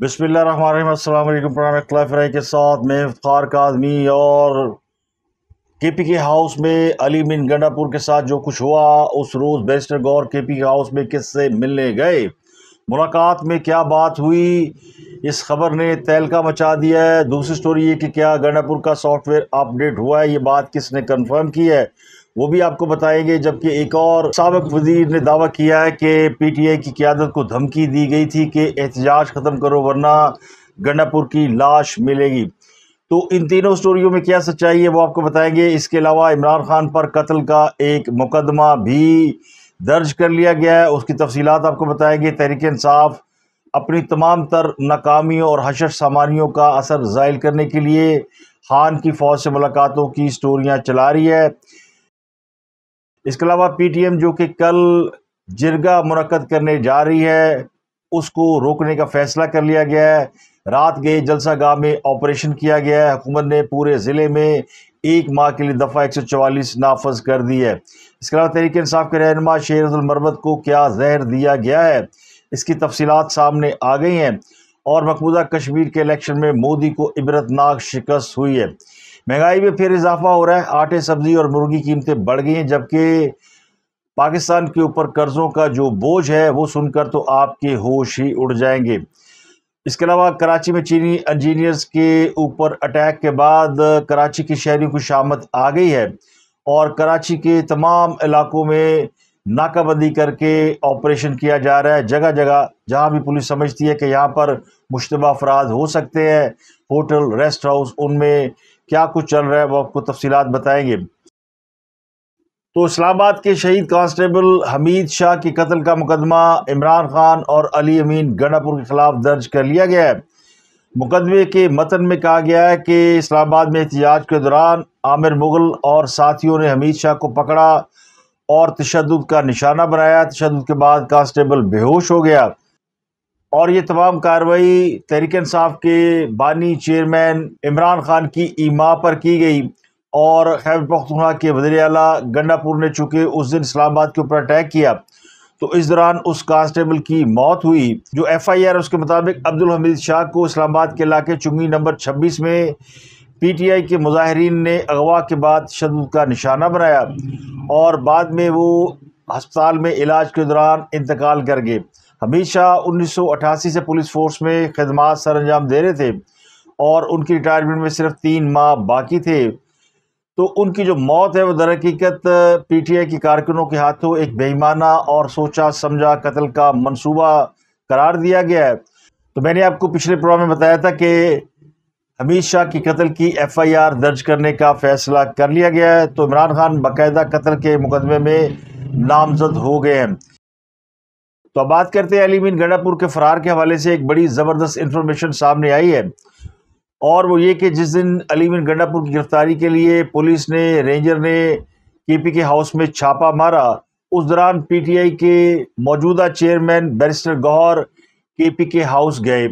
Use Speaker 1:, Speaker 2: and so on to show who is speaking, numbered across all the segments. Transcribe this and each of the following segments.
Speaker 1: बिस्मिल्ल programme खिलाफराई के साथ मैं फ़ार आदमी और के पी के हाउस में अली बिन गंडापुर के साथ जो कुछ हुआ उस रोज़ बेस्टर गौर के पी के हाउस में किससे मिलने गए मुलाकात में क्या बात हुई इस खबर ने तहलका मचा दिया है दूसरी स्टोरी ये कि क्या गंडापुर का सॉफ्टवेयर अपडेट हुआ है ये बात किसने कन्फर्म की है वो भी आपको बताएंगे जबकि एक और सबक वजीर ने दावा किया है कि पी टी आई की क्यादत को धमकी दी गई थी कि एहतजाज ख़त्म करो वरना गन्नापुर की लाश मिलेगी तो इन तीनों स्टोरियों में क्या सच्चाई है वो आपको बताएंगे इसके अलावा इमरान खान पर कत्ल का एक मुकदमा भी दर्ज कर लिया गया है उसकी तफसीत आपको बताएंगे तहरीक इंसाफ अपनी तमाम तर नाकामियों और हशर सामानियों का असर जायल करने के लिए खान की फ़ौज से मुलाकातों की स्टोरियाँ चला रही है इसके अलावा पीटीएम जो कि कल जिरगा मुनद करने जा रही है उसको रोकने का फैसला कर लिया गया है रात गए जलसा गाँव में ऑपरेशन किया गया है हुकूमत ने पूरे ज़िले में एक माह के लिए दफ़ा एक सौ चवालीस नाफज कर दी है इसके अलावा तहरीक इंसाफ के रहनमा शेरमरबत को क्या जहर दिया गया है इसकी तफसीत सामने आ गई हैं और मकबूजा कश्मीर के इलेक्शन में मोदी को इबरतनाक शिकस्त हुई है महंगाई में फिर इजाफा हो रहा है आटे सब्जी और मुर्गी कीमतें बढ़ गई हैं जबकि पाकिस्तान के ऊपर कर्ज़ों का जो बोझ है वो सुनकर तो आपके होश ही उड़ जाएंगे इसके अलावा कराची में चीनी इंजीनियर्स के ऊपर अटैक के बाद कराची के शहरी खुशामद आ गई है और कराची के तमाम इलाकों में नाकाबंदी करके ऑपरेशन किया जा रहा है जगह जगह जहां भी पुलिस समझती है कि यहां पर मुशतबा अफराद हो सकते हैं होटल रेस्ट हाउस उनमें क्या कुछ चल रहा है वो आपको तफसीत बताएंगे तो इस्लामाबाद के शहीद कांस्टेबल हमीद शाह के कत्ल का मुकदमा इमरान खान और अली अमीन गनापुर के खिलाफ दर्ज कर लिया गया है मुकदमे के मतन में कहा गया है कि इस्लामाबाद में एहतजाज के दौरान आमिर मुगल और साथियों ने हमीद शाह को पकड़ा और तशद का निशाना बनाया तशद के बाद कांस्टेबल बेहोश हो गया और ये तमाम कार्रवाई तहरीक इंसाफ के बानी चेयरमैन इमरान खान की ईमा पर की गई और खैब पख्तनख्वा के वजी अला गंडापुर ने चूँकि उस दिन इस्लामाबाद के ऊपर अटैक किया तो इस दौरान उस कांस्टेबल की मौत हुई जो एफ आई आर उसके मुताबिक अब्दुल हमीद शाह को इस्लामाबाद के इलाके चुंगी नंबर छब्बीस में पी टी आई के मुजाहरीन ने अगवा के बाद शद का निशाना बनाया और बाद में वो हस्पताल में इलाज के दौरान इंतकाल कर गए हमेशा उन्नीस से पुलिस फोर्स में खदमात सर अंजाम दे रहे थे और उनकी रिटायरमेंट में सिर्फ तीन माह बाकी थे तो उनकी जो मौत है वो दर हकीकत पी टी आई के कारकुनों के हाथों एक बेईमाना और सोचा समझा कत्ल का मनसूबा करार दिया गया है तो मैंने आपको पिछले प्रोग्राम में बताया था कि हमीद शाह की कत्ल की एफ आई आर दर्ज करने का फैसला कर लिया गया है तो इमरान खान बाकायदा कत्ल के मुकदमे में नामजद हो गए हैं तो अब बात करते हैं अलीमिन गंडापुर के फ़रार के हवाले से एक बड़ी ज़बरदस्त इन्फॉर्मेशन सामने आई है और वो ये कि जिस दिन अलीमिन गंडापुर की गिरफ्तारी के लिए पुलिस ने रेंजर ने केपी के हाउस में छापा मारा उस दौरान पीटीआई के मौजूदा चेयरमैन बैरिस्टर गौहर केपी के हाउस गए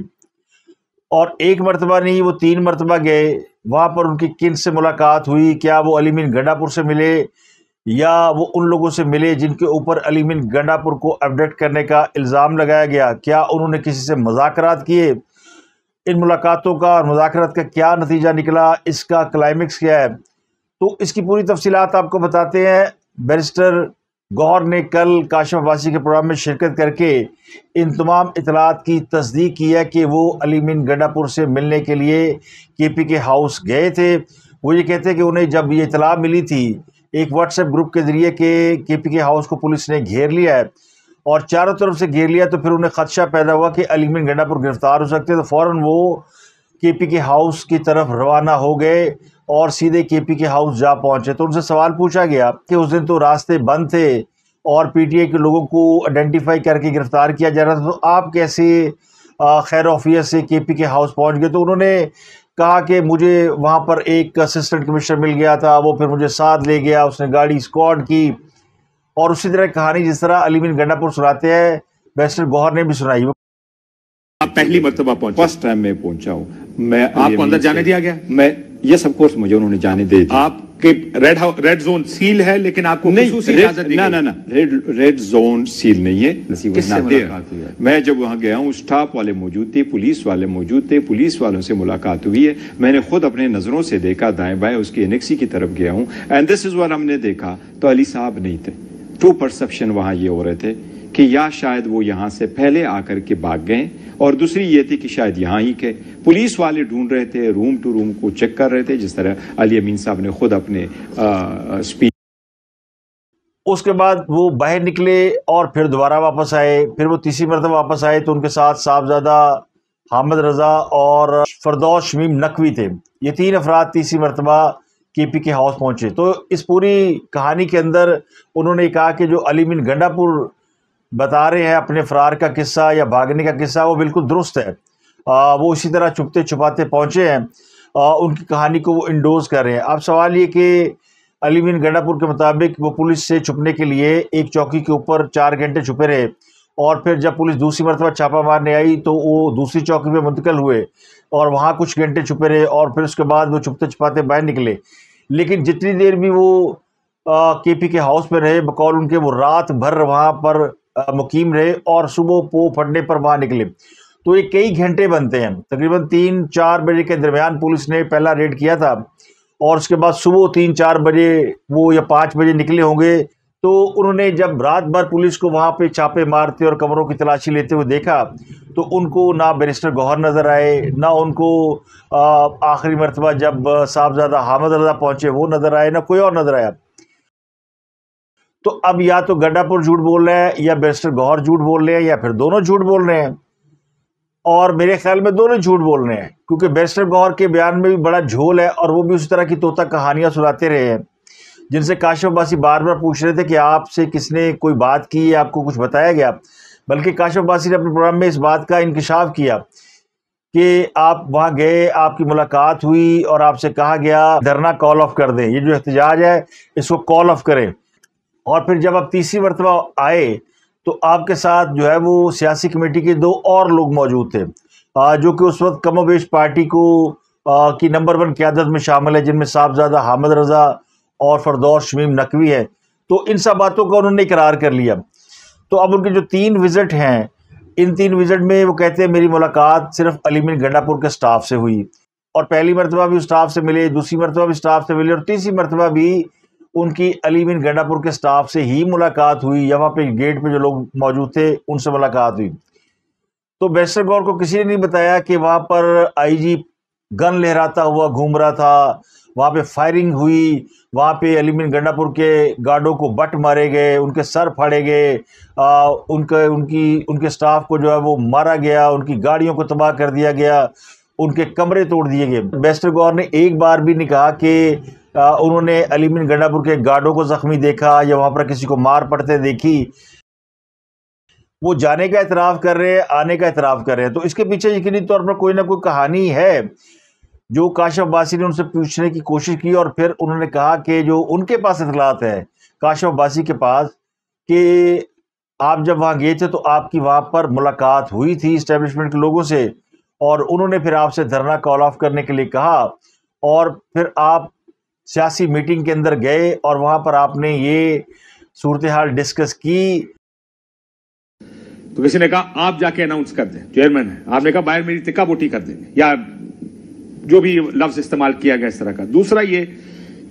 Speaker 1: और एक मरतबा नहीं वो तीन मरतबा गए वहाँ पर उनकी किन से मुलाकात हुई क्या वो अलीमिन गंडापुर से मिले या वो उन लोगों से मिले जिनके ऊपर अली मिन गंडापुर को अपडेट करने का इल्ज़ाम लगाया गया क्या उन्होंने किसी से मजाकरात किए इन मुलाकातों का और मजाकरात का क्या नतीजा निकला इसका क्लाइमेक्स क्या है तो इसकी पूरी तफसीत आपको बताते हैं बैरिस्टर गौर ने कल काशफ अब्बासी के प्रोग्राम में शिरकत करके इन तमाम इतलात की तस्दीक की है कि वो अली मिन गंडापुर से मिलने के लिए के पी के हाउस गए थे वो ये कहते हैं कि उन्हें जब ये इतला मिली थी एक व्हाट्सएप ग्रुप के जरिए के पी के हाउस को पुलिस ने घेर लिया है और चारों तरफ से घेर लिया तो फिर उन्हें खदशा पैदा हुआ कि अलीमिन गंडापुर गिरफ्तार हो सकते हैं तो फ़ौर वो पी के हाउस की तरफ रवाना हो गए और सीधे पी के हाउस जा पहुंचे तो उनसे सवाल पूछा गया कि उस दिन तो रास्ते बंद थे और पीटीए के लोगों को आइडेंटिफाई करके गिरफ़्तार किया जा रहा था तो आप कैसे खैर ऑफियत से के पी के हाउस पहुँच गए तो उन्होंने कहा कि मुझे वहाँ पर एक असिस्टेंट कमिश्नर मिल गया था वो फिर मुझे साथ ले गया उसने गाड़ी स्कॉड की और उसी तरह कहानी जिस तरह अली बिन गंडापुर सुनाते हैं बैस्टर गौहर ने भी सुनाई आप पहली मरतबा पहुंचा फर्स्ट टाइम मैं पहुंचा हूँ मैं आपको अंदर जाने दिया गया मैं ये सब कोर्स मुझे उन्होंने जाने दे दिया आपके रेड रेड जोन सील है लेकिन आपको नहीं रेड, ना ना ना रेड रेड जोन सील नहीं है मैं जब वहां गया हूँ स्टाफ वाले मौजूद थे पुलिस वाले मौजूद थे पुलिस वालों से मुलाकात हुई है मैंने खुद अपने नजरों से देखा दाएं बाएं उसकी एनेक्सी की तरफ गया हूँ एंड दिस इज वर हमने देखा तो अली साहब नहीं थे ट्रू परसेप्शन वहां ये हो रहे थे कि या शायद वो यहाँ से पहले आकर के भाग गए और दूसरी ये थी कि शायद यहाँ ही के पुलिस वाले ढूंढ रहे थे रूम टू रूम को चेक कर रहे थे जिस तरह अली अमीन साहब ने खुद अपने स्पीच उसके बाद वो बाहर निकले और फिर दोबारा वापस आए फिर वो तीसरी मरतब वापस आए तो उनके साथ साहबजादा हामद रज़ा और फरदौस शमीम नकवी थे ये तीन अफराद तीसरी मरतबा के पी के हाउस पहुंचे तो इस पूरी कहानी के अंदर उन्होंने कहा कि जो अलीमिन गंडापुर बता रहे हैं अपने फरार का किस्सा या भागने का किस्सा वो बिल्कुल दुरुस्त है आ, वो इसी तरह छुपते छुपाते पहुँचे हैं आ, उनकी कहानी को वो इंडोज कर रहे हैं अब सवाल ये कि अली बिन गंडापुर के मुताबिक वो पुलिस से छुपने के लिए एक चौकी के ऊपर चार घंटे छुपे रहे और फिर जब पुलिस दूसरी मरतबा छापा मारने आई तो वो दूसरी चौकी पर मुंतकिल हुए और वहाँ कुछ घंटे छुपे रहे और फिर उसके बाद वो छुपते छुपाते बाहर निकले लेकिन जितनी देर भी वो के पी के हाउस में रहे बकौल उनके वो रात भर वहाँ पर मुकीम रहे और सुबह पो फटने पर वहाँ निकले तो ये कई घंटे बनते हैं तकरीबन तीन चार बजे के दरमियान पुलिस ने पहला रेड किया था और उसके बाद सुबह तीन चार बजे वो या पाँच बजे निकले होंगे तो उन्होंने जब रात भर पुलिस को वहाँ पे छापे मारते और कमरों की तलाशी लेते हुए देखा तो उनको ना बैरिस्टर गौहर नज़र आए ना उनको आखिरी मरतबा जब साहबजादा हामद रजा पहुँचे वो नज़र आए ना कोई और नज़र आया तो अब या तो गड्ढापुर झूठ बोल रहे हैं या बैरिस्टर गौहर झूठ बोल रहे हैं या फिर दोनों झूठ बोल रहे हैं और मेरे ख्याल में दोनों झूठ बोल रहे हैं क्योंकि बैरिस्टर गौहर के बयान में भी बड़ा झोल है और वो भी उसी तरह की तोता कहानियाँ सुनाते रहे हैं जिनसे काशिफ अब्बासी बार बार पूछ रहे थे कि आपसे किसने कोई बात की या आपको कुछ बताया गया बल्कि काशिफ अब्बासी ने अपने प्रोग्राम में इस बात का इंकशाफ किया कि आप वहाँ गए आपकी मुलाकात हुई और आपसे कहा गया धरना कॉल ऑफ कर दें ये जो एहतजाज है इसको कॉल ऑफ करें और फिर जब आप तीसरी मरतबा आए तो आपके साथ जो है वो सियासी कमेटी के दो और लोग मौजूद थे जो कि उस वक्त कमोबेश पार्टी को की नंबर वन क्यादत में शामिल है जिनमें साहबजादा हामद रज़ा और फरदौर शमीम नकवी है तो इन सब बातों का उन्होंने करार कर लिया तो अब उनके जो तीन विज़िट हैं इन तीन विज़िट में वो कहते हैं मेरी मुलाकात सिर्फ अलीमिन गंडापुर के स्टाफ से हुई और पहली मरतबा भी स्टाफ से मिले दूसरी मरतबा भी स्टाफ से मिले और तीसरी मरतबा भी उनकी अली बिन गंडापुर के स्टाफ से ही मुलाकात हुई या वहाँ पे गेट पे जो लोग मौजूद थे उनसे मुलाकात हुई तो बेस्टर गौर को किसी ने नहीं बताया कि वहाँ पर आईजी गन लहराता हुआ घूम रहा था वहाँ पे फायरिंग हुई वहाँ पे अलीमिन गंडापुर के गार्डों को बट मारे गए उनके सर फाड़े गए उनके उनकी उनके स्टाफ को जो है वो मारा गया उनकी गाड़ियों को तबाह कर दिया गया उनके कमरे तोड़ दिए गए बेस्टर गौर ने एक बार भी नहीं कहा कि उन्होंने अलीमिन गंडापुर के गार्डों को ज़ख्मी देखा या वहाँ पर किसी को मार पड़ते देखी वो जाने का एतराफ़ कर रहे हैं आने का एतराफ़ कर रहे हैं तो इसके पीछे यकीनी तौर पर कोई ना कोई कहानी है जो काशफ अब्बासी ने उनसे पूछने की कोशिश की और फिर उन्होंने कहा कि जो उनके पास इतलात है काशफ अब्बासी के पास कि आप जब वहाँ गए थे तो आपकी वहाँ पर मुलाकात हुई थी इस्टेब्लिशमेंट के लोगों से और उन्होंने फिर आपसे धरना कॉल ऑफ करने के लिए कहा और फिर आप सियासी मीटिंग के अंदर गए और वहां पर आपने ये सूरत हाल डिस्कस की तो किसी ने कहा आप जाके अनाउंस कर दें चेयरमैन है आपने कहा बाहर मेरी तिक्का बोटी कर देंगे या जो भी लफ्ज इस्तेमाल किया गया इस तरह का दूसरा ये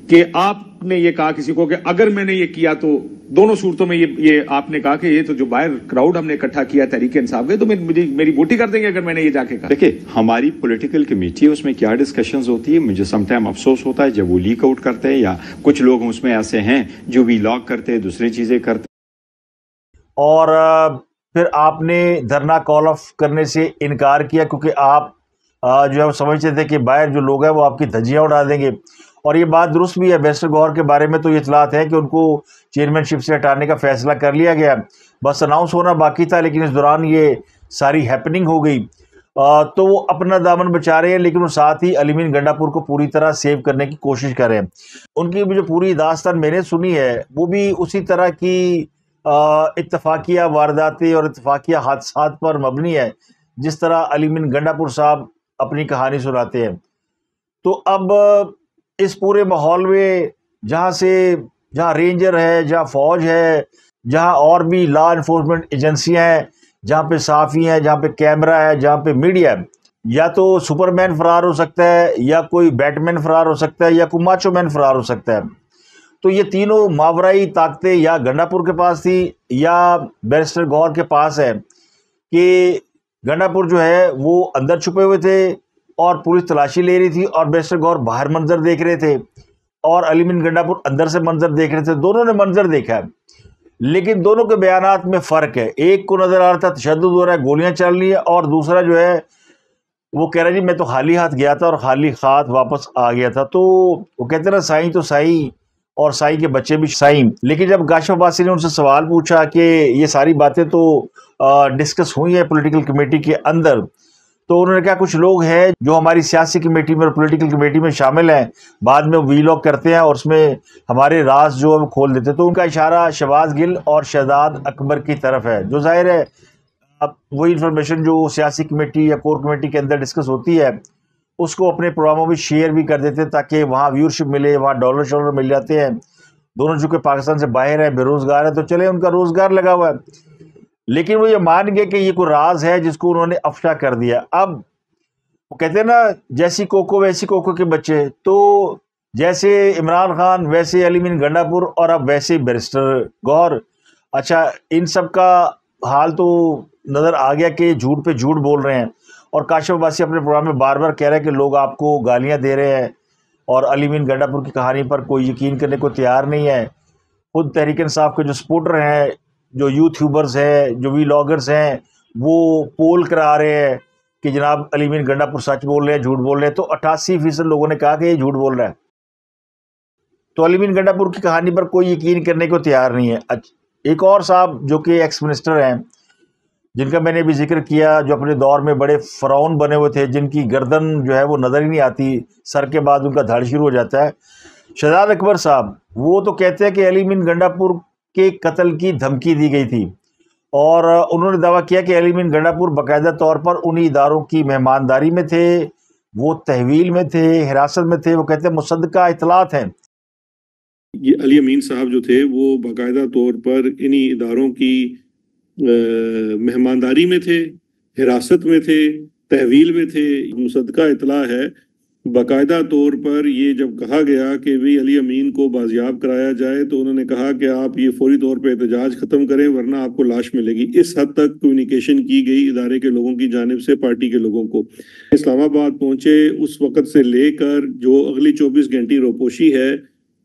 Speaker 1: कि आपने ये कहा किसी को कि अगर मैंने ये किया तो दोनों सूरतों में ये ये आपने कहा कि ये तो जो बाहर क्राउड हमने इकट्ठा किया तरीके इंसाफ के तो मेरी मेरी, मेरी बोटी कर देंगे अगर मैंने ये जाके कहा देखिए हमारी पॉलिटिकल कमेटी है उसमें क्या डिस्कशंस होती है मुझे समटाइम अफसोस होता है जब वो लीक आउट करते हैं या कुछ लोग उसमें ऐसे हैं जो भी लॉक करते हैं दूसरी चीजें करते और फिर आपने धरना कॉल ऑफ करने से इनकार किया क्योंकि आप जो है समझते थे कि बाहर जो लोग हैं वो आपकी धज्जियाँ उड़ा देंगे और ये बात दुरुस्त भी है बेस्टर गौर के बारे में तो ये इतलात है कि उनको चेयरमैनशिप से हटाने का फैसला कर लिया गया बस अनाउंस होना बाकी था लेकिन इस दौरान ये सारी हैपनिंग हो गई आ, तो वो अपना दामन बचा रहे हैं लेकिन वो साथ ही अलीमिन गंडापुर को पूरी तरह सेव करने की कोशिश कर रहे हैं उनकी भी जो पूरी दास्तान मैंने सुनी है वो भी उसी तरह की इतफाक़िया वारदातें और इतफाक़िया हादसा पर मबनी है जिस तरह अलीमिन गंडापुर साहब अपनी कहानी सुनाते हैं तो अब इस पूरे माहौल में जहाँ से जहाँ रेंजर है जहाँ फौज है जहाँ और भी लॉ इन्फोर्समेंट एजेंसियाँ हैं जहाँ पे साफ़ी हैं जहाँ पे कैमरा है जहाँ पे मीडिया है या तो सुपरमैन फरार हो सकता है या कोई बैटमैन फरार हो सकता है या कोई माचो मैन फरार हो सकता है तो ये तीनों मावराई ताकतें या गंडापुर के पास थी या बैरिस्टर गौर के पास है कि गंडापुर जो है वो अंदर छुपे हुए थे और पुलिस तलाशी ले रही थी और बेस्टर गौर बाहर मंजर देख रहे थे और अलीमिन गंडापुर अंदर से मंजर देख रहे थे दोनों ने मंजर देखा है लेकिन दोनों के बयान में फ़र्क है एक को नज़र आ रहा था तशद हो रहा है गोलियाँ चल रही हैं और दूसरा जो है वो कह रहा जी मैं तो खाली हाथ गया था और खाली हाथ वापस आ गया था तो वो कहते ना साई तो साई और साई के बच्चे भी साई लेकिन जब गाशाबासी वासी ने उनसे सवाल पूछा कि ये सारी बातें तो डिस्कस हुई है पॉलिटिकल कमेटी के अंदर तो उन्होंने कहा कुछ लोग हैं जो हमारी सियासी कमेटी में और पोलिटिकल कमेटी में शामिल हैं बाद में वी करते हैं और उसमें हमारे राज जो हम खोल देते हैं तो उनका इशारा शबाज गिल और शहजाद अकबर की तरफ है जो जाहिर है अब वही इन्फॉर्मेशन जो सियासी कमेटी या कोर कमेटी के अंदर डिस्कस होती है उसको अपने प्रोग्रामों में शेयर भी कर देते हैं ताकि वहाँ व्यूअरशिप मिले वहाँ डॉलर शॉलर मिल जाते हैं दोनों चूँकि पाकिस्तान से बाहर हैं बेरोज़गार है तो चले उनका रोज़गार लगा हुआ है लेकिन वो ये मान गए कि ये कोई राज है जिसको उन्होंने अफशा कर दिया अब वो कहते हैं ना जैसी कोको वैसी कोको के बच्चे तो जैसे इमरान खान वैसे अली गंडापुर और अब वैसे बैरिस्टर गौर अच्छा इन सब का हाल तो नज़र आ गया कि झूठ पे झूठ बोल रहे हैं और काशिफ अब्बासी अपने प्रोग्राम में बार बार कह रहे हैं कि लोग आपको गालियाँ दे रहे हैं और अली गंडापुर की कहानी पर कोई यकीन करने को तैयार नहीं है खुद तहरीक इंसाफ के जो सपोर्टर हैं जो यूट्यूबर्स हैं जो वी हैं वो पोल करा रहे हैं कि जनाब अलीमीन गंडापुर सच बोल रहे हैं झूठ बोल रहे हैं तो अट्ठासी फीसद लोगों ने कहा कि ये झूठ बोल रहा है तो अलीमीन गंडापुर की कहानी पर कोई यकीन करने को तैयार नहीं है एक और साहब जो कि एक्स मिनिस्टर हैं जिनका मैंने भी जिक्र किया जो अपने दौर में बड़े फ्राउन बने हुए थे जिनकी गर्दन जो है वो नज़र ही नहीं आती सर के बाद उनका धड़ शुरू हो जाता है शहजाद अकबर साहब वो तो कहते हैं कि अलीमिन गंडापुर के कत्ल की धमकी दी गई थी और उन्होंने दावा किया कि अलीमिन गंडापुर बाकायदा तौर पर उन्हीं इदारों की मेहमानदारी में थे वो तहवील में थे हिरासत में थे वो कहते हैं मुसदा इतलात हैं ये अली अमीन साहब जो थे वो बाकायदा तौर पर इन्हीं इदारों की मेहमानदारी में थे हिरासत में थे तहवील में थे मुसदा इतला है बाकायदा तौर पर ये जब कहा गया कि वही अली अमीन को बाजियाब कराया जाए तो उन्होंने कहा कि आप ये फौरी तौर पर एहतजाज ख़त्म करें वरना आपको लाश मिलेगी इस हद तक कम्युनिकेशन की गई इदारे के लोगों की जानब से पार्टी के लोगों को इस्लामाबाद पहुंचे उस वक़्त से लेकर जो अगली चौबीस घंटी रोपोशी है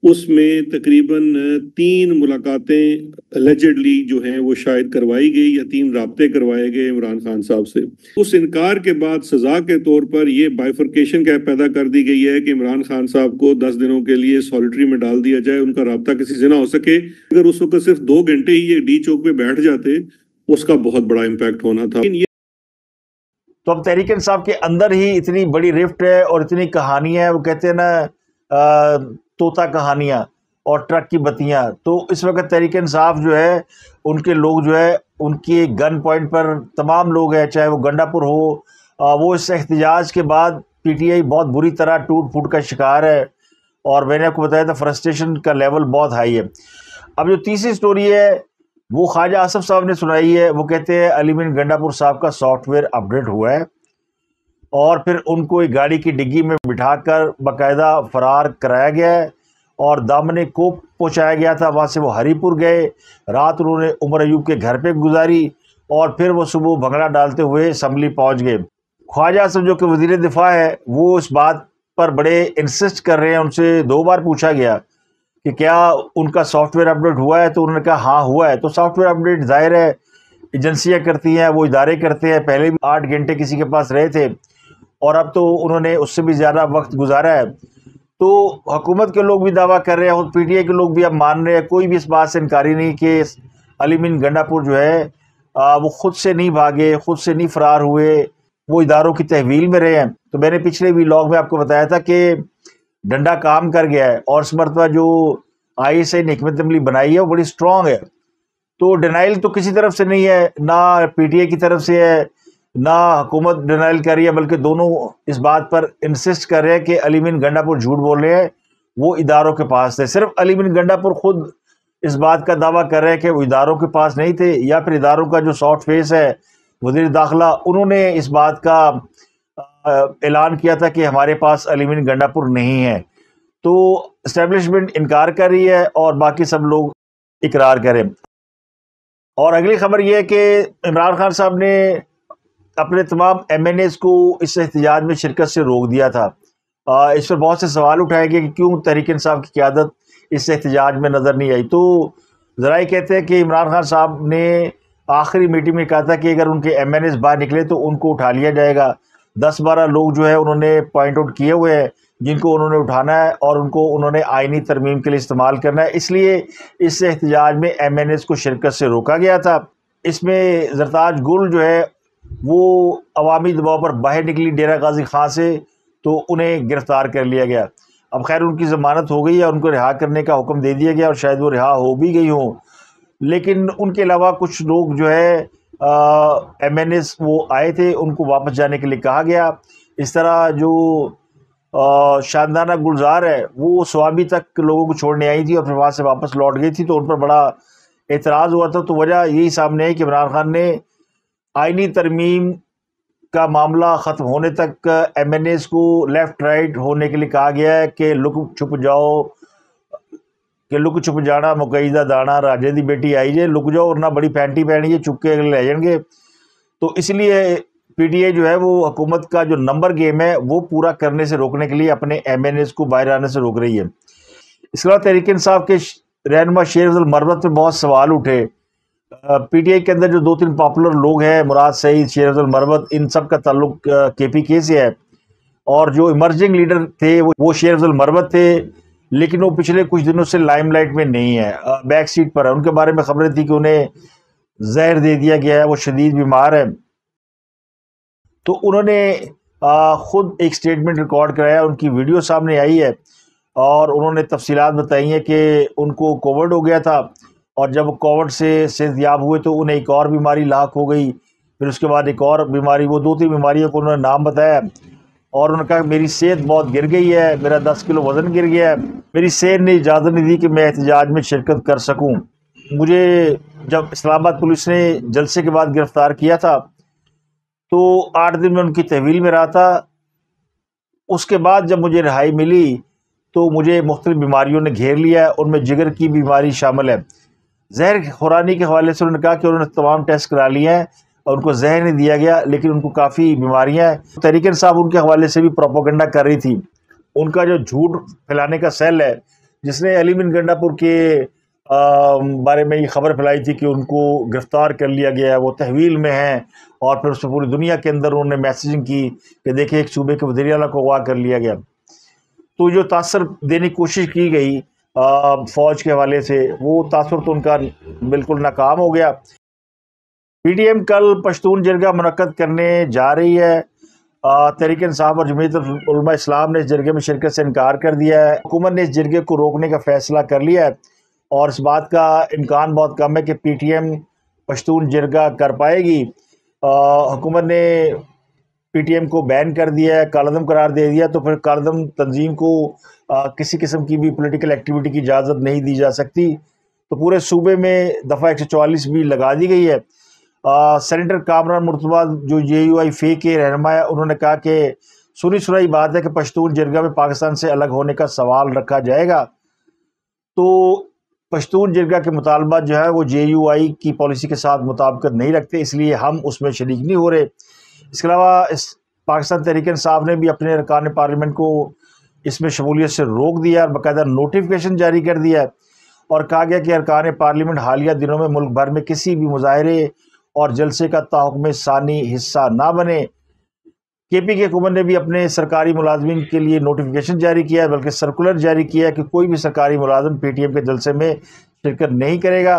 Speaker 1: उसमें तकरीबन तीन मुलाकातें अलजडली जो हैं वो शायद करवाई गई या तीन रबते करवाए गए इमरान खान साहब से उस इनकार के बाद सजा के तौर पर यह बाइफर्केशन क्या पैदा कर दी गई है कि इमरान खान साहब को दस दिनों के लिए सॉलिटरी में डाल दिया जाए उनका रबता किसी से ना हो सके अगर उस वक्त सिर्फ दो घंटे ही ये डी चौक पर बैठ जाते उसका बहुत बड़ा इम्पैक्ट होना था तो अब तहरीक साहब के अंदर ही इतनी बड़ी रिफ्ट है और इतनी कहानी है वो कहते हैं ना तोता कहानियाँ और ट्रक की बत्तियाँ तो इस वक्त तहरीक इंसाफ जो है उनके लोग जो है उनके गन पॉइंट पर तमाम लोग हैं चाहे वो गंडापुर हो आ, वो इस एहतजाज के बाद पी टी आई बहुत बुरी तरह टूट फूट का शिकार है और मैंने आपको बताया था फ्रस्ट्रेशन का लेवल बहुत हाई है अब जो तीसरी स्टोरी है वो ख्वाजा आसफ़ साहब ने सुनाई है वो कहते हैं अलीमिन गंडापुर साहब का सॉफ्टवेयर अपडेट हुआ है और फिर उनको एक गाड़ी की डिग्गी में बिठाकर बकायदा फरार कराया गया है और दामने को पहुँचाया गया था वहाँ से वो हरीपुर गए रात उन्होंने उमर अयूब के घर पर गुजारी और फिर वो सुबह भंगड़ा डालते हुए असम्बली पहुँच गए ख्वाजा आसम जो कि वजीर दिफा है वो इस बात पर बड़े इंसिस्ट कर रहे हैं उनसे दो बार पूछा गया कि क्या उनका सॉफ्टवेयर अपडेट हुआ है तो उन्होंने कहा हाँ हुआ है तो सॉफ्टवेयर अपडेट जाहिर है एजेंसियाँ करती हैं वो इदारे करते हैं पहले भी आठ घंटे किसी के पास रहे थे और अब तो उन्होंने उससे भी ज़्यादा वक्त गुजारा है तो हुकूमत के लोग भी दावा कर रहे हैं और पी के लोग भी अब मान रहे हैं कोई भी इस बात से इनकारी नहीं कि अली गंडापुर जो है आ, वो ख़ुद से नहीं भागे ख़ुद से नहीं फरार हुए वो इदारों की तहवील में रहे हैं तो मैंने पिछले भी लॉग में आपको बताया था कि डंडा काम कर गया है और इस मरतबा जो आई एस आई ने अमली बनाई है वो बड़ी स्ट्रॉन्ग है तो डिनाइल तो किसी तरफ से नहीं है ना पीटीए की तरफ से है ना हुकूमत डिनाइल कर रही है बल्कि दोनों इस बात पर इंसिस्ट कर रहे हैं कि अली बिन गंडापुर झूठ बोल रहे हैं वो इदारों के पास थे सिर्फ अली बिन गंडापुर खुद इस बात का दावा कर रहे हैं कि वो इदारों के पास नहीं थे या फिर इदारों का जो सॉफ्ट फेस है वजी दाखिला उन्होंने इस बात का ऐलान किया था कि हमारे पास अली बिन गंडापुर नहीं है तो इस्टेब्लिशमेंट इनकार कर रही है और बाकी सब लोग इकरार करें और अगली खबर यह है कि इमरान खान साहब ने अपने तमाम एम एन को इस एहतजाज में शिरकत से रोक दिया था आ, इस पर बहुत से सवाल उठाए गए कि क्यों तहरीक इंसाफ की क्यादत इस एहतजाज में नज़र नहीं आई तो ज़रा कहते हैं कि इमरान खान साहब ने आखिरी मीटिंग में कहा था कि अगर उनके एम एन बाहर निकले तो उनको उठा लिया जाएगा दस बारह लोग जो है उन्होंने पॉइंट आउट किए हुए हैं जिनको उन्होंने उठाना है और उनको उन्होंने आइनी तरमीम के लिए इस्तेमाल करना है इसलिए इस एहतजाज में एम एन को शिरकत से रोका गया था इसमें जरताज गुल जो है वो अवामी दबाव पर बाहर निकली डेरा गाजी खां से तो उन्हें गिरफ़्तार कर लिया गया अब खैर उनकी ज़मानत हो गई है उनको रिहा करने का हुक्म दे दिया गया और शायद वो रिहा हो भी गई हों लेकिन उनके अलावा कुछ लोग जो है एम एन एस वो आए थे उनको वापस जाने के लिए कहा गया इस तरह जो शानदाना गुलजार है वो स्वामी तक लोगों को छोड़ने आई थी और फिर वहाँ से वापस लौट गई थी तो उन पर बड़ा एतराज़ हुआ था तो वजह यही सामने आई कि इमरान खान ने आइनी तरमीम का मामला ख़त्म होने तक एम एन एस को लेफ़्ट राइट होने के लिए कहा गया है कि लुक छुप जाओ कि लुक छुप जाना मुकैदा दाना राजे की बेटी आई जे लुक जाओ और ना बड़ी फैंटी पहनी है चुपके के अगले ले जाएंगे तो इसलिए पीटीए जो है वो हुकूमत का जो नंबर गेम है वो पूरा करने से रोकने के लिए अपने एम एन एस को बाहर आने से रोक रही है इसके अलावा तहरीक इंसाफ के रहनमा शेर मरबत पर बहुत सवाल उठे पीटीआई के अंदर जो दो तीन पॉपुलर लोग हैं मुराद सईद शेर मरवत इन सब का ताल्लुक के पी के से है और जो इमर्जिंग लीडर थे वो वो शेर अफजल मरवत थे लेकिन वो पिछले कुछ दिनों से लाइमलाइट में नहीं है बैक सीट पर है उनके बारे में खबरें थी कि उन्हें जहर दे दिया गया है वो शदीद बीमार है तो उन्होंने ख़ुद एक स्टेटमेंट रिकॉर्ड कराया उनकी वीडियो सामने आई है और उन्होंने तफसीत बताई हैं कि उनको कोविड हो गया था और जब कोविड से याब हुए तो उन्हें एक और बीमारी लाख हो गई फिर उसके बाद एक और बीमारी वो दो तीन बीमारियों को उन्होंने नाम बताया और उनका मेरी सेहत बहुत गिर गई है मेरा दस किलो वज़न गिर गया है मेरी सेहत ने इजाज़त नहीं दी कि मैं एहतजाज में शिरकत कर सकूँ मुझे जब इस्लामाबाद पुलिस ने जलसे के बाद गिरफ़्तार किया था तो आठ दिन में उनकी तहवील में रहा था उसके बाद जब मुझे रिहाई मिली तो मुझे मुख्तलिफ़ बीमारियों ने घेर लिया है उनमें जिगर की बीमारी शामिल है जहर खुरानी के हवाले से उन्होंने कहा कि उन्होंने तमाम टेस्ट करा लिए हैं और उनको जहर नहीं दिया गया लेकिन उनको काफ़ी बीमारियाँ हैं तरीकन तो साहब उनके हवाले से भी प्रोपोगंडा कर रही थी उनका जो झूठ फैलाने का सेल है जिसने अलीमिन गंडापुर के बारे में ये खबर फैलाई थी कि उनको गिरफ़्तार कर लिया गया है वो तहवील में हैं और फिर उससे पूरी दुनिया के अंदर उन्होंने मैसेजिंग की कि देखिए एक सूबे के वजी को अगवा कर लिया गया तो जो तासर देने की कोशिश की गई फ़ौज के हवाले से वो तासर तो उनका बिल्कुल नाकाम हो गया पी टी एम कल पश्तून जरगा मनक़द करने जा रही है तहरीक साहब और जमीत इस्लाम ने इस जरगे में शिरकत से इनकार कर दिया है हुकूमत ने इस जरगे को रोकने का फ़ैसला कर लिया है और इस बात का इम्कान बहुत कम है कि P T M Pashtun jirga कर पाएगी हुकूमत ने पीटीएम को बैन कर दिया है कालदम करार दे दिया तो फिर कालदम तंजीम को आ, किसी किस्म की भी पॉलिटिकल एक्टिविटी की इजाज़त नहीं दी जा सकती तो पूरे सूबे में दफ़ा चवालीस भी लगा दी गई है सैनिटर सेनेटर कामरान मुर्तबा जो जे यू आई फे के रहनमा है उन्होंने कहा कि सुनी सुनाई बात है कि पश्तून जरगा में पाकिस्तान से अलग होने का सवाल रखा जाएगा तो पश्तून जरगा के मुतालबा जो है वो जे यू आई की पॉलिसी के साथ मुताबकत नहीं रखते इसलिए हम उसमें शरीक नहीं हो रहे इसके अलावा इस पाकिस्तान तहरीक साहब ने भी अपने अरकान पार्लियामेंट को इसमें शमूलियत से रोक दिया और बाकायदा नोटिफिकेशन जारी कर दिया है और कहा गया कि अरकान पार्लियामेंट हालिया दिनों में मुल्क भर में किसी भी मुजाहरे और जलसे का में सानी हिस्सा ना बने के पी के हुकूमत ने भी अपने सरकारी मुलाजमन के लिए नोटिफिकेशन जारी किया है बल्कि सर्कुलर जारी किया है कि कोई भी सरकारी मुलाजम पी टी एम के जलसे में शिरकत नहीं करेगा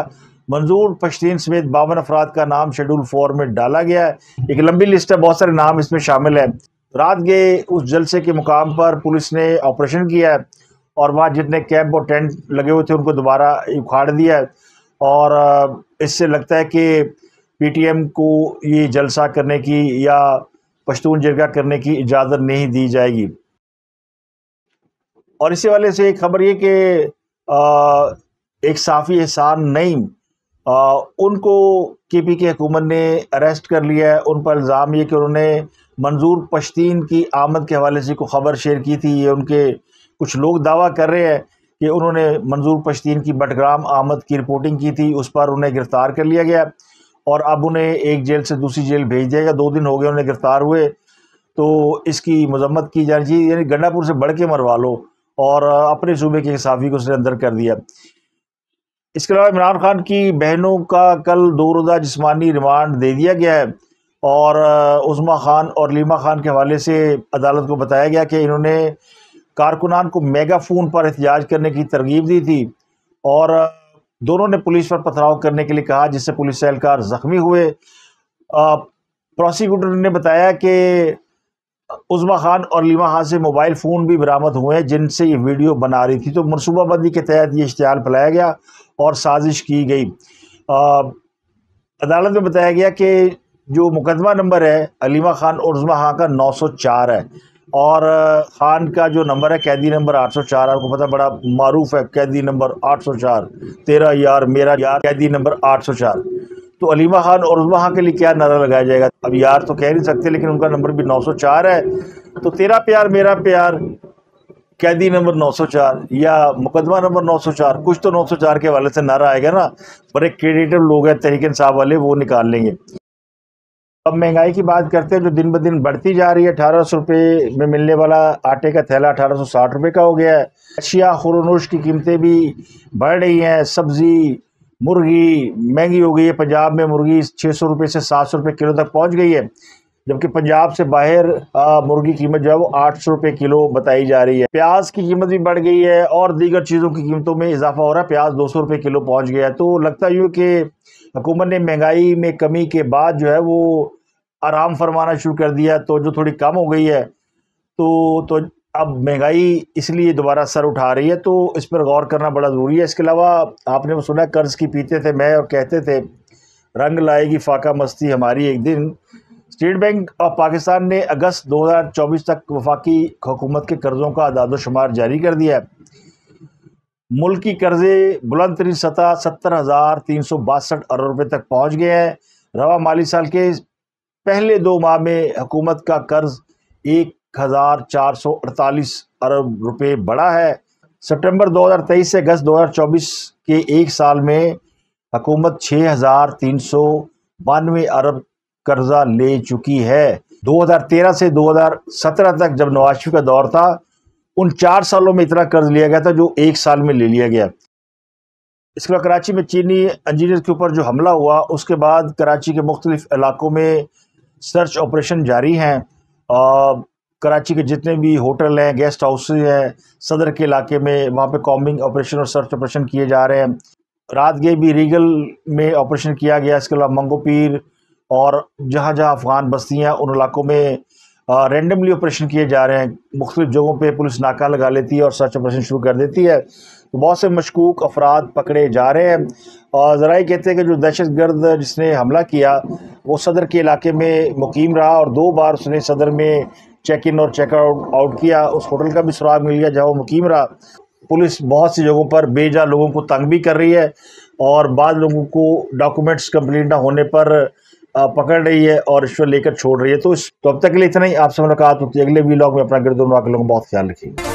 Speaker 1: मंजूर पश्तीन समेत बावन अफराद का नाम शेड्यूल फोर में डाला गया है एक लंबी लिस्ट है बहुत सारे नाम इसमें शामिल है तो रात गए उस जलसे के मुकाम पर पुलिस ने ऑपरेशन किया है और वहाँ जितने कैंप और टेंट लगे हुए थे उनको दोबारा उखाड़ दिया है और इससे लगता है कि पीटीएम को ये जलसा करने की या पश्तून जिरगा करने की इजाज़त नहीं दी जाएगी और इसी वाले से एक खबर ये कि एक साफ़ी एहसान नईम आ, उनको के पी के हुकूमत ने अरेस्ट कर लिया है उन पर इल्ज़ाम ये कि उन्होंने मंजूर पश्तीन की आमद के हवाले से कोई ख़बर शेयर की थी ये उनके कुछ लोग दावा कर रहे हैं कि उन्होंने मंजूर पश्तीन की बटग्राम आमद की रिपोर्टिंग की थी उस पर उन्हें गिरफ़्तार कर लिया गया और अब उन्हें एक जेल से दूसरी जेल भेज दिया गया दो दिन हो गए उन्हें गिरफ़्तार हुए तो इसकी मजम्मत की जानी चाहिए यानी गंडापुर से बढ़ के मरवा लो और अपने सूबे के साफी को उसने अंदर कर दिया इसके अलावा इमरान खान की बहनों का कल दो रोज़ा जिसमानी रिमांड दे दिया गया है और उस्मा खान और लीमा खान के हवाले से अदालत को बताया गया कि इन्होंने कारकुनान को मेगा फ़ोन पर एहतजाज करने की तरगीब दी थी और दोनों ने पुलिस पर पथराव करने के लिए कहा जिससे पुलिस एहलकार ज़ख्मी हुए प्रोसिक्यूटर ने बताया कि उस्मा खान और लीमा खान से मोबाइल फ़ोन भी बरामद हुए हैं जिनसे ये वीडियो बना रही थी तो मनसूबाबंदी के तहत ये इश्तहार फैलाया गया और साजिश की गई अदालत में बताया गया कि जो मुकदमा नंबर है अलीमा ख़ान और उज़मा ख़ान का 904 है और ख़ान का जो नंबर है कैदी नंबर 804 आपको पता बड़ा मरूफ है कैदी नंबर 804 तेरा यार मेरा यार कैदी नंबर 804 तो अलीमा ख़ान और उज़मा ख़ान के लिए क्या नारा लगाया जाएगा अब यार तो कह नहीं सकते लेकिन उनका नंबर भी 904 है तो तेरा प्यार मेरा प्यार कैदी नंबर 904 या मुकदमा नंबर 904 कुछ तो 904 के वाले से नारा आएगा ना पर एक क्रिएटिव लोग हैं तहरीक साहब वाले वो निकाल लेंगे अब महंगाई की बात करते हैं जो दिन ब दिन बढ़ती जा रही है अठारह सौ रुपये में मिलने वाला आटे का थैला अठारह सौ साठ रुपये का हो गया है अशिया खुरनोश की कीमतें भी बढ़ रही हैं सब्ज़ी मुर्गी महंगी हो गई है पंजाब में मुर्गी छः सौ रुपये से सात सौ रुपये किलो तक पहुँच गई है जबकि पंजाब से बाहर मुर्गी कीमत जो है वो आठ सौ रुपये किलो बताई जा रही है प्याज की कीमत भी बढ़ गई है और दीगर चीज़ों की कीमतों में इजाफा हो रहा है प्याज दो सौ रुपये किलो पहुँच गया है तो लगता यूँ कि हुकूमत ने महंगाई में कमी के बाद जो है वो आराम फरमाना शुरू कर दिया तो जो थोड़ी कम हो गई है तो तो अब महंगाई इसलिए दोबारा सर उठा रही है तो इस पर गौर करना बड़ा ज़रूरी है इसके अलावा आपने वो सुना कर्ज़ की पीते थे मैं और कहते थे रंग लाएगी फाका मस्ती हमारी एक दिन स्टेट बैंक ऑफ पाकिस्तान ने अगस्त 2024 तक वफाकी हुकूमत के कर्ज़ों का दादोशुमार जारी कर दिया है मुल्क की कर्ज़े बुलंद तरीन सतह सत्तर हज़ार तीन सौ बासठ अरब रुपये तक पहुँच गए हैं रवा माली साल के पहले दो माह में हुकूमत का कर्ज़ एक हज़ार चार सौ अड़तालीस अरब रुपये बढ़ा है सितंबर 2023 से अगस्त 2024 के एक साल में हुकूमत छः हज़ार तीन सौ बानवे अरब कर्जा ले चुकी है 2013 से 2017 तक जब नवाज का दौर था उन चार सालों में इतना कर्ज लिया गया था जो एक साल में ले लिया गया इसके अलावा कराची में चीनी इंजीनियर के ऊपर जो हमला हुआ उसके बाद कराची के मुख्तलिफ इलाकों में सर्च ऑपरेशन जारी हैं और कराची के जितने भी होटल हैं गेस्ट हाउस हैं सदर के इलाके में वहाँ पे कॉम्बिंग ऑपरेशन और सर्च ऑपरेशन किए जा रहे हैं रात गए भी रीगल में ऑपरेशन किया गया इसके अलावा मंगोपीर और जहाँ जहाँ अफगान बस्ती हैं उन इलाकों में रेंडमली ऑपरेशन किए जा रहे हैं मुख्तलिफ़ जगहों पर पुलिस नाका लगा लेती है और सर्च ऑपरेशन शुरू कर देती है तो बहुत से मशकूक अफराद पकड़े जा रहे हैं और ज़रा कहते हैं कि जो दहशत गर्द जिसने हमला किया वो सदर के इलाके में मुकीम रहा और दो बार उसने सदर में चेक इन और चेक आउट आउट किया उस होटल का भी सुराग मिल गया जहाँ वो मुकीम रहा पुलिस बहुत सी जगहों पर बेजा लोगों को तंग भी कर रही है और बाद लोगों को डॉक्यूमेंट्स कम्प्लीट ना होने पर पकड़ रही है और ईश्वर लेकर छोड़ रही है तो इस तो अब तक के लिए इतना ही आपसे मुलाकात होती है अगले वीलॉग में अपना गिरदोनवा के लोगों बहुत ख्याल रखिएगा